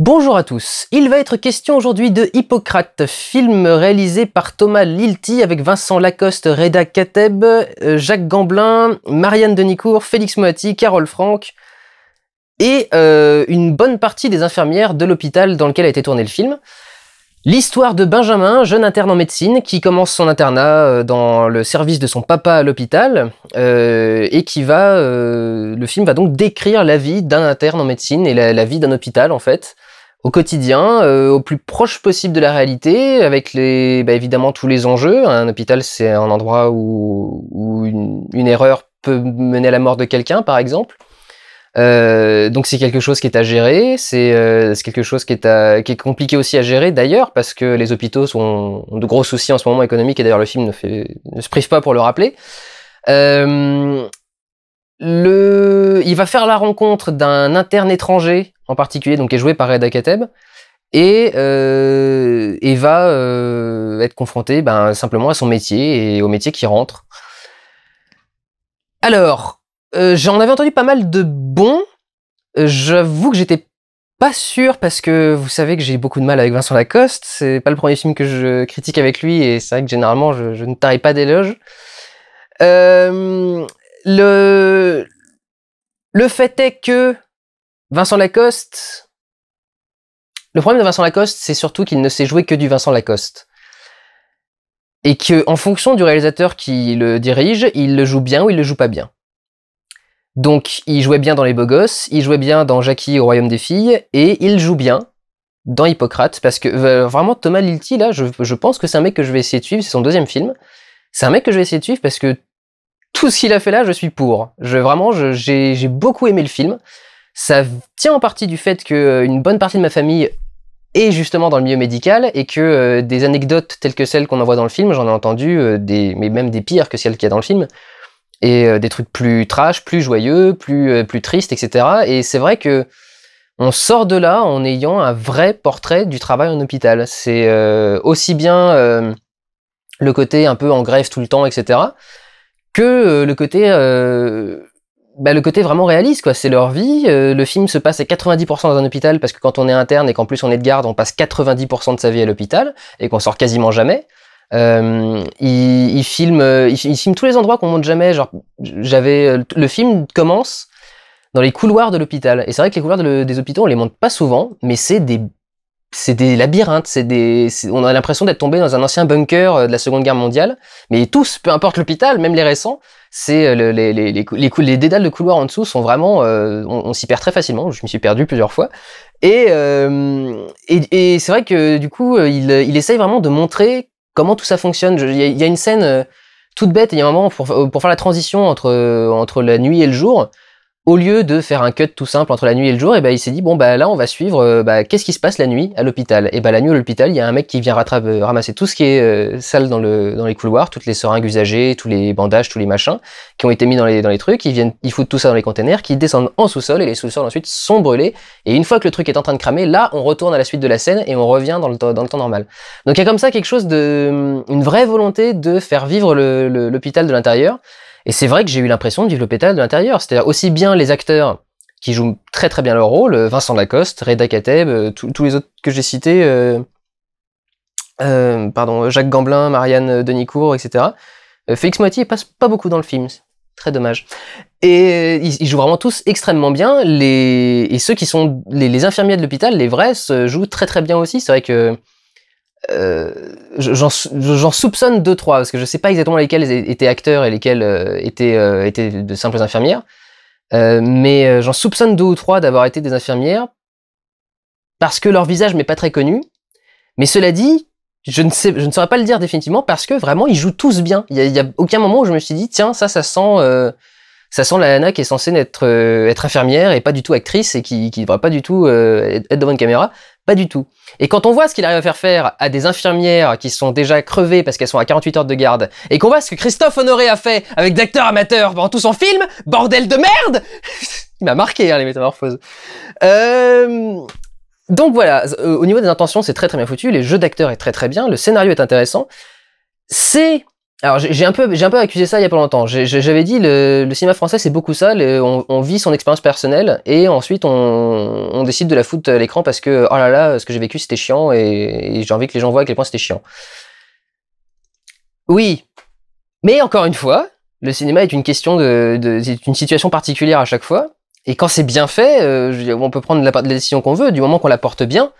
Bonjour à tous. Il va être question aujourd'hui de Hippocrate, film réalisé par Thomas Lilti avec Vincent Lacoste, Reda Kateb, euh, Jacques Gamblin, Marianne Denicourt, Félix Moati, Carole Franck et euh, une bonne partie des infirmières de l'hôpital dans lequel a été tourné le film. L'histoire de Benjamin, jeune interne en médecine, qui commence son internat euh, dans le service de son papa à l'hôpital, et qui va... le film va donc décrire la vie d'un interne en médecine et la vie d'un hôpital, en fait au quotidien, euh, au plus proche possible de la réalité, avec les, bah, évidemment tous les enjeux. Un hôpital, c'est un endroit où, une, erreur peut mener à la mort de quelqu'un, par exemple. Euh, donc c'est quelque chose qui est à gérer, c'est euh, quelque chose qui est, est, compliqué aussi à gérer d'ailleurs parce que les hôpitaux sont, ont de gros soucis en ce moment économique et d'ailleurs le film ne, fait, ne, se prive pas pour le rappeler. le, il va faire la rencontre d'un interne étranger en particulier, donc est joué par Reda Kateb, euh, et, va euh, être confronté ben, simplement à son métier et au métier qui rentre. Alors, euh, j'en avais entendu pas mal de bons. J'avoue que j'étais pas sûr parce que vous savez que j'ai beaucoup de mal avec Vincent Lacoste. C'est pas le premier film que je critique avec lui et c'est vrai que généralement je, ne taille pas d'éloges. le le fait est que Vincent Lacoste. Le problème de Vincent Lacoste, c'est surtout qu'il ne sait jouer que du Vincent Lacoste. Et que, en fonction du réalisateur qui le dirige, il le joue bien ou il le joue pas bien. Donc, il jouait bien dans Les Beaux Gosses, il jouait bien dans Jackie au Royaume des Filles, et il joue bien dans Hippocrate, parce que euh, vraiment, Thomas Lilti, là, je, pense que c'est un mec que je vais essayer de suivre, c'est son deuxième film. C'est un mec que je vais essayer de suivre parce que tout ce qu'il a fait là, je suis pour. vraiment, j'ai beaucoup aimé le film. Ça tient en partie du fait qu'une euh, bonne partie de ma famille est justement dans le milieu médical et que euh, des anecdotes telles que celles qu'on en voit dans le film, j'en ai entendu, euh, des, mais même des pires que celles qu'il y a dans le film, et des trucs plus trash, plus joyeux, plus, plus tristes, etc. Et c'est vrai que on sort de là en ayant un vrai portrait du travail en hôpital. C'est aussi bien le côté un peu en grève tout le temps, etc., que le côté bah, le côté vraiment réaliste, quoi. C'est leur vie. Euh, le film se passe à 90% dans un hôpital parce que quand on est interne et qu'en plus on est de garde, on passe 90% de sa vie à l'hôpital et qu'on sort quasiment jamais. Euh, Ils filment euh, filme, tous les endroits qu'on monte jamais. Genre, j'avais le film commence dans les couloirs de l'hôpital. Et c'est vrai que les couloirs des hôpitaux, on les monte pas souvent, mais c'est des des labyrinthes, c'est des, on a l'impression d'être tombé dans un ancien bunker de la Seconde Guerre mondiale, mais tous, peu importe l'hôpital, même les récents, c'est les, les, les, les, les dédales de couloir en dessous sont vraiment, on, s'y perd très facilement. Je me suis perdu plusieurs fois. Et, et, c'est vrai que du coup, il, il essaye vraiment de montrer comment tout ça fonctionne. Il y, a une scène toute bête. Il y a un moment pour, pour, faire la transition entre entre la nuit et le jour au lieu de faire un cut tout simple entre la nuit et le jour, et eh ben, il s'est dit bon bah là on va suivre euh, bah, qu'est-ce qui se passe la nuit à l'hôpital. Et eh bah ben, la nuit à l'hôpital, il y a un mec qui vient rattraper, euh, ramasser tout ce qui est euh, sale dans, le, dans les couloirs, toutes les seringues usagées, tous les bandages, tous les machins qui ont été mis dans les, dans les trucs, ils viennent, foutent tout ça dans les containers, qui descendent en sous-sol et les sous-sols ensuite sont brûlés. Et une fois que le truc est en train de cramer, là on retourne à la suite de la scène et on revient dans le, dans le temps normal. Donc il y a comme ça quelque chose de hum, une vraie volonté de faire vivre l'hôpital de l'intérieur. Et c'est vrai que j'ai eu l'impression de vivre l'hôpital de l'intérieur. C'est-à-dire aussi bien les acteurs qui jouent très très bien leur rôle, euh, Vincent Lacoste, Reda Kateb, euh, tous les autres que j'ai cités, euh, pardon, Jacques Gamblin, Marianne Denicourt, etc. Félix Moitié passe pas beaucoup dans le film, très dommage. Et ils, jouent vraiment tous extrêmement bien. Les, et ceux qui sont les, infirmiers de l'hôpital, les vrais, jouent très très bien aussi. C'est vrai que j'en soupçonne deux, trois, parce que je sais pas exactement lesquels étaient acteurs et lesquels euh, étaient, euh, étaient, de simples infirmières. Euh, mais j'en soupçonne deux ou trois d'avoir été des infirmières parce que leur visage n'est pas très connu. Mais cela dit, je ne, sais, je ne saurais pas le dire définitivement parce que vraiment, ils jouent tous bien. Il n'y a, a, aucun moment où je me suis dit, tiens, ça, ça sent ça sent la nana qui est censée être, euh, être infirmière et pas du tout actrice et qui ne devrait pas du tout euh, être devant une caméra. Pas du tout. Et quand on voit ce qu'il arrive à faire faire à des infirmières qui sont déjà crevées parce qu'elles sont à 48 heures de garde, et qu'on voit ce que Christophe Honoré a fait avec d'acteurs amateurs dans tout son film, bordel de merde Il m'a marqué, hein, les métamorphoses. Euh, donc voilà, au niveau des intentions, c'est très très bien foutu, les jeux d'acteurs est très très bien, le scénario est intéressant. C'est alors j'ai un peu j'ai un peu accusé ça il y a pas longtemps. J'avais dit le, le, cinéma français c'est beaucoup ça. on, vit son expérience personnelle et ensuite on, on décide de la foutre à l'écran parce que oh là là ce que j'ai vécu c'était chiant et, j'ai envie que les gens voient à quel point c'était chiant. Oui, mais encore une fois, le cinéma est une question de, de c'est une situation particulière à chaque fois. Et quand c'est bien fait, euh, on peut prendre la, la décision qu'on veut du moment qu'on la porte bien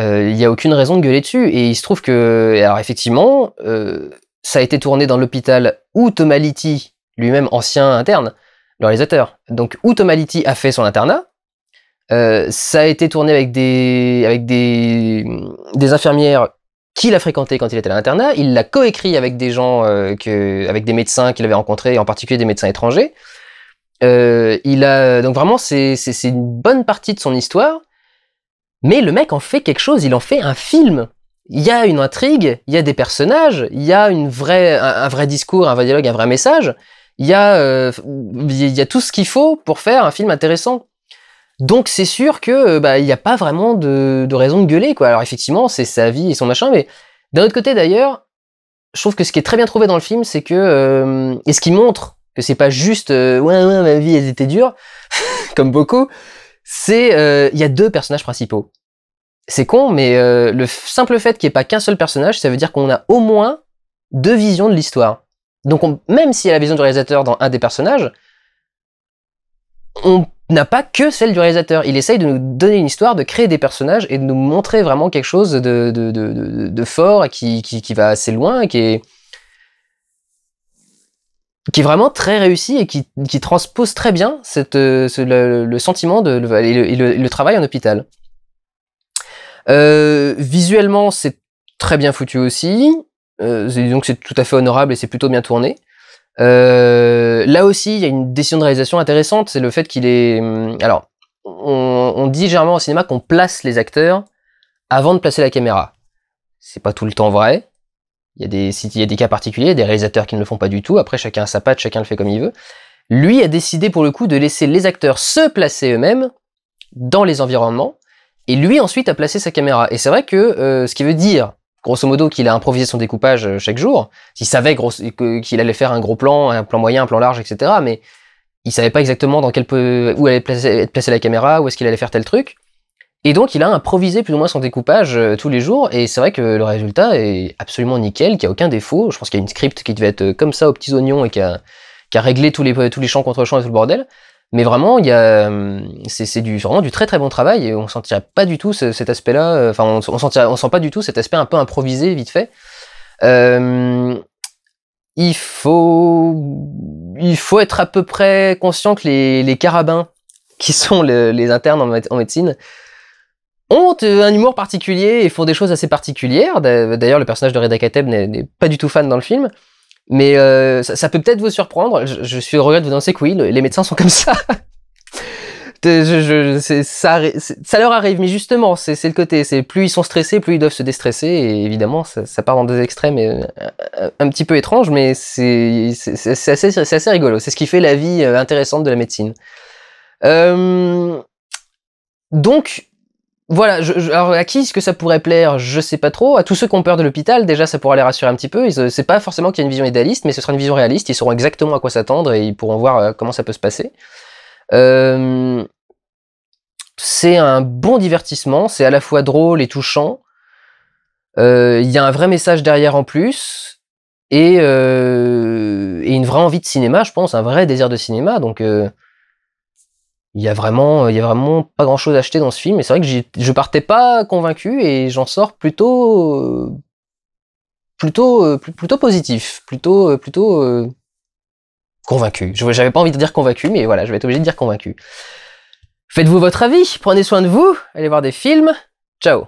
euh, il euh, n'y a aucune raison de gueuler dessus. Et il se trouve que, alors effectivement, euh, ça a été tourné dans l'hôpital où Tomaliti, lui-même ancien interne, le réalisateur, donc où Tomaliti a fait son internat. Euh, ça a été tourné avec des, infirmières qu'il a fréquenté quand il était à l'internat. Il l'a coécrit avec des gens, euh, avec des médecins qu'il avait rencontrés, en particulier des médecins étrangers. Euh, il a donc vraiment c'est une bonne partie de son histoire. Mais le mec en fait quelque chose, il en fait un film il y a une intrigue, il y a des personnages, il y a une vraie, un, vrai discours, un vrai dialogue, un vrai message, il y, a, euh, y tout ce qu'il faut pour faire un film intéressant. Donc c'est sûr que euh, bah, il n'y a pas vraiment de, de, raison de gueuler. Quoi. Alors effectivement, c'est sa vie et son machin, mais d'un autre côté d'ailleurs, je trouve que ce qui est très bien trouvé dans le film, c'est que... Euh, et ce qui montre que c'est pas juste ouais ouais ma vie elle était dure comme beaucoup c'est il y a deux personnages principaux c'est con, mais euh, le simple fait qu'il n'y ait pas qu'un seul personnage, ça veut dire qu'on a au moins deux visions de l'histoire. Donc même s'il y a la vision du réalisateur dans un des personnages, on n'a pas que celle du réalisateur. Il essaye de nous donner une histoire, de créer des personnages et de nous montrer vraiment quelque chose de, fort qui, qui, va assez loin qui est, vraiment très réussi et qui, transpose très bien euh, le, sentiment de, et le, travail en hôpital. Euh, visuellement, c'est très bien foutu aussi. Euh, donc c'est tout à fait honorable et c'est plutôt bien tourné. Euh, là aussi, il y a une décision de réalisation intéressante, c'est le fait qu'il est. Hmm, alors, on, dit généralement au cinéma qu'on place les acteurs avant de placer la caméra. C'est pas tout le temps vrai. Il y, a des, il y a des cas particuliers, des réalisateurs qui ne le font pas du tout. Après, chacun a sa patte, chacun le fait comme il veut. Lui a décidé pour le coup de laisser les acteurs se placer eux-mêmes dans les environnements et lui ensuite a placé sa caméra. Et c'est vrai que euh, ce qui veut dire, grosso modo, qu'il a improvisé son découpage euh, chaque jour, il savait qu'il allait faire un gros plan, un plan moyen, un plan large, etc. Mais il savait pas exactement dans quel où allait être placée la caméra, où est-ce qu'il allait faire tel truc. Et donc il a improvisé plus ou moins son découpage euh, tous les jours, et c'est vrai que le résultat est absolument nickel, qu'il n'y a aucun défaut. Je pense qu'il y a une script qui devait être comme ça aux petits oignons et qui a, réglé tous les, tous les champs contre champs et tout le bordel. Mais vraiment, il y a, euh, c'est, du, vraiment du très très bon travail et on sentira pas du tout cet aspect-là. Euh, enfin, on, on, sent pas du tout cet aspect un peu improvisé, vite fait. Euh, il faut, il faut être à peu près conscient que les, les carabins, qui sont les internes en, en, médecine, ont un humour particulier et font des choses assez particulières. D'ailleurs, le personnage de Reda Kateb n'est, pas du tout fan dans le film. Mais euh, ça, peut peut-être vous surprendre. Je, suis suis regret de vous annoncer que oui, les médecins sont comme ça. ça, leur arrive, mais justement, c'est le côté. plus ils sont stressés, plus ils doivent se déstresser. Et évidemment, ça, part dans des extrêmes, euh, un, petit peu étrange, mais c'est assez, assez, rigolo. C'est ce qui fait la vie euh, intéressante de la médecine. Euh, donc, voilà, alors à qui est-ce que ça pourrait plaire Je sais pas trop. À tous ceux qui ont peur de l'hôpital, déjà, ça pourra les rassurer un petit peu. Euh, c'est pas forcément qu'il y a une vision idéaliste, mais ce sera une vision réaliste. Ils sauront exactement à quoi s'attendre et ils pourront voir euh, comment ça peut se passer. Euh, c'est un bon divertissement. C'est à la fois drôle et touchant. Il y a un vrai message derrière en plus. Et, et, une vraie envie de cinéma, je pense, un vrai désir de cinéma. Donc, il y a vraiment euh, il y vraiment pas grand chose à acheter dans ce film et c'est vrai que je partais pas convaincu et j'en sors plutôt euh, plutôt euh, plutôt positif plutôt plutôt convaincu. Je j'avais pas envie de dire convaincu mais voilà je vais être obligé de dire convaincu faites-vous votre avis prenez soin de vous allez voir des films ciao